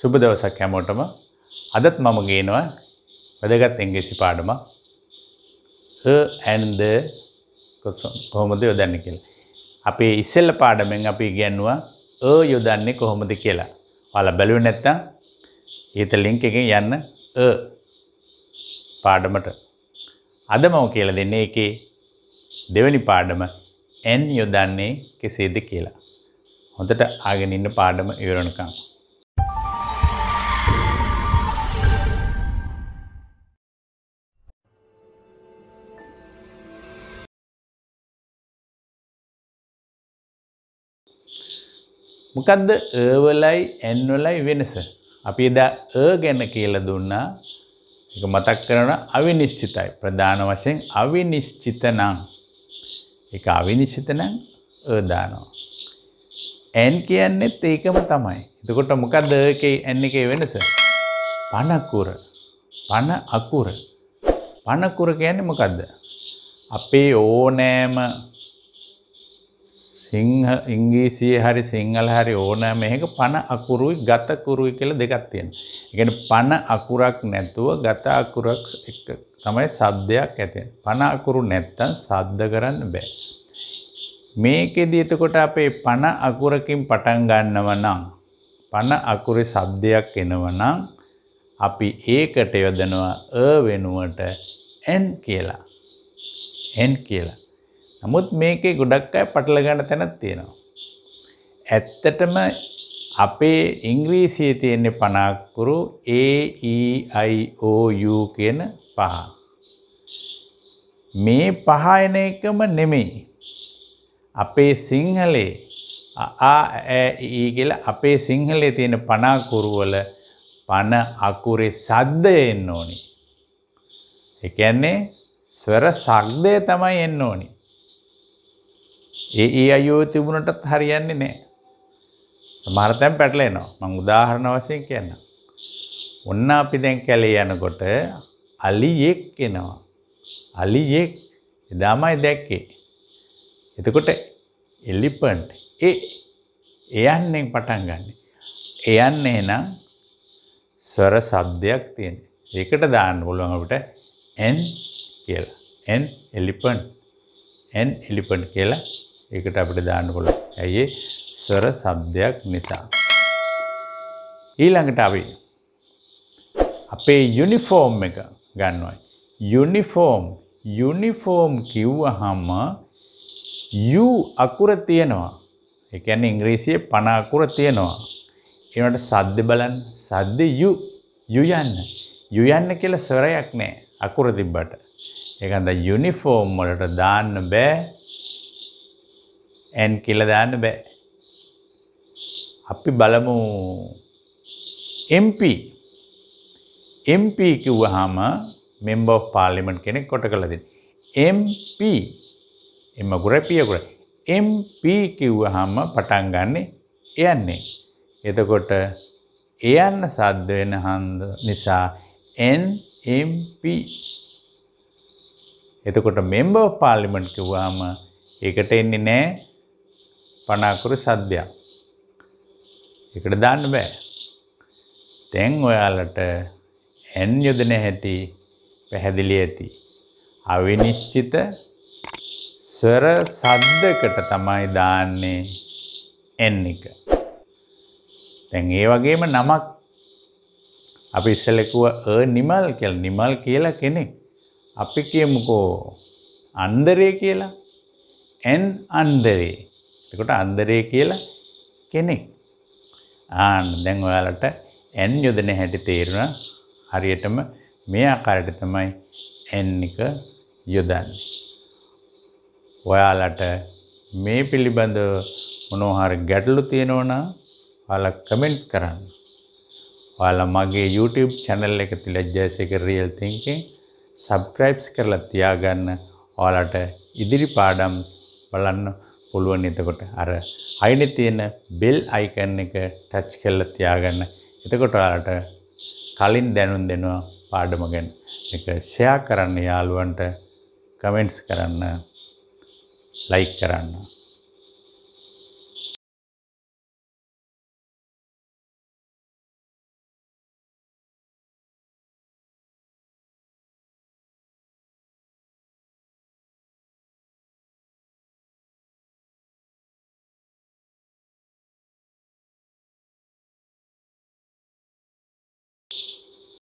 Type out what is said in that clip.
සුබ දවසක් හැමෝටම අදත් මම ගේනවා වැදගත් එංග්‍රීසි පාඩම ඇන්ද කොහොමද යොදන්න කියලා. අපේ ඉස්සෙල්ල පාඩමෙන් අපි ඉගැන්නවා අ යොදන්නේ කොහොමද කියලා. ඔයාලා බැලුවේ නැත්තම් ඊත ලින්ක් එකෙන් යන්න අ පාඩමට. අද මම කියලා දෙන්නේ ඒකේ දෙවෙනි පාඩම n යොදන්නේ කෙසේද කියලා. හොඳට ආගෙන ඉන්න පාඩම ඉවරනකම්. මොකක්ද ඒවලයි ඇන්වලයි වෙනස. අපි එදා ඒ ගැන කියල දුන්නා එක මතක් කරන අවිනිශ්චිතයි. ප්‍රධාන වශයෙන් අවිනිශ්චිත නම්. එක අවිනිශ්චිත නම් ඒදානවා. ඇන් කියන්නෙත් ඒකම තමයි. එතකොට මොකක්ද ඒකේ ඇන් එකේ වෙනස? පණකුර. පණ අකුර. පණකුර කියන්නේ මොකද්ද? අපේ ඕනෑම සිංහ ඉංග්‍රීසියේ හරි සිංහල හරි ඕනෑ මේක පණ අකුරුයි ගත කුරුයි කියලා දෙකක් තියෙනවා. ඒ කියන්නේ පණ අකුරක් නැතුව ගත අකුරක් එක තමයි සද්දයක් ඇති පණ අකුරු නැත්තම් සද්ද කරන්න බෑ. මේකෙදි එතකොට අපේ පණ අකුරකින් පටන් ගන්නව නම් පණ අකුරේ සද්දයක් එනව නම් අපි ඒකට යොදනවා අ වෙනුවට n කියලා. n කියලා. නමුත් මේකේ ගොඩක් අය පටල ගන්න තැනක් තියෙනවා. ඇත්තටම අපේ ඉංග්‍රීසියේ තියෙන පනාක්කුරු A E I O U කියන පහ. මේ පහ එන එකම නෙමෙයි. අපේ සිංහලේ අ ඊ e, e කියලා අපේ සිංහලේ තියෙන පනාකුරු වල පන අකුරේ සද්දය එන්න ඕනි. ඒ කියන්නේ ස්වර සද්දය තමයි එන්න ඕනි. ඒ ඒ අයෝ තිබුණටත් හරියන්නේ නෑ. මරතැම් පැටලේනවා මං උදාහරණ වශයෙන් කියන්න. ඔන්න අපි දැන් කැලේ යනකොට අලියෙක් එනවා. අලියෙක් එදාමයි දැක්කේ. එතකොට එලිපන්ට් ඒ එයන්නෙන් පටන් ගන්න. එයන්නේ නම් ස්වර සබ්දයක් තියෙන. ඒකට දාන්න පුළුවන් අපිට n කියලා. n එලිපන්ට් n එලිපන්ට් කියලා ඒකට අපිට දාන්න පුළුවන්. ඇයි ස්වර ශබ්දයක් නිසා. ඊළඟට අපි අපේ යුනිෆෝම් එක ගන්නවා. යුනිෆෝම් යුනිෆෝම් කිව්වහම යු අකුර තියෙනවා. ඒ කියන්නේ ඉංග්‍රීසියේ පණ අකුර තියෙනවා. ඒනට සද්ද බලන්න. සද්ද යු යු යන්න. යු යන්න කියලා ස්වරයක් නැහැ. අකුර තිබ්බට. ඒකන්ද යුනිෆෝම් වලට දාන්න බෑ. ඇන් කියලා දාන්න බෑ. අපි බලමු MP MP කිව්වහම member of parliament කෙනෙක් කොට කළ දෙන්න. MP එම ගුරපිය ගුර MP කිව්වහම පටන් ගන්නෙ යන්නේ. එතකොට එයන්න සද්ද වෙන හන්ද නිසා NMP එතකොට member of parliament කිව්වහම ඒකට එන්නේ නැහැ පනාකුරු සද්‍යයක්. එකට දාන්න බෑ. තැන් ඔයාලට ඇන් යොදන හැටි පැහැදිලි ඇති. අවිනිශ්චිත ස්වර සද්දකට තමයි දාන්නේ එන් එක. තැන් ඒ වගේම නමක් අපි ඉස්සලෙකුව අ නිමල් කියල නිමල් කියලා කෙනෙක් අපි කියමුකෝ අන්දරය කියලා ඇන් අන්දරේ එකොට අන්දරේ කියලා කෙනෙක්. ආන්න දැන් ඔයාලට ඇන් යොදන හැටි තේරුණා. හරියටම මේ ආකාරයට තමයි ඇන් එක යොදන්නේ. ඔයාලට මේ පිළිබඳ මොනවා හරි ගැටලු තියෙනවා නම් ඔයාලා කමෙන්ට් කරන්න. ඔයාලා මගේ YouTube channel එක තිලජ්ජයසේකර real thinking subscribe කරලා තියාගන්න ඔයාලට ඉදිරි පාඩම් බලන්න පුළුවන් එතකොට අර අයිනේ තියෙන බෙල් අයිකන් එක ටච් කරලා තියාගන්න. එතකොට ඔයාලට කලින් දැනුම් දෙනවා පාඩම ගැන. මේක ෂෙයා කරන්න යාළුවන්ට කමෙන්ට්ස් කරන්න ලයික් කරන්න.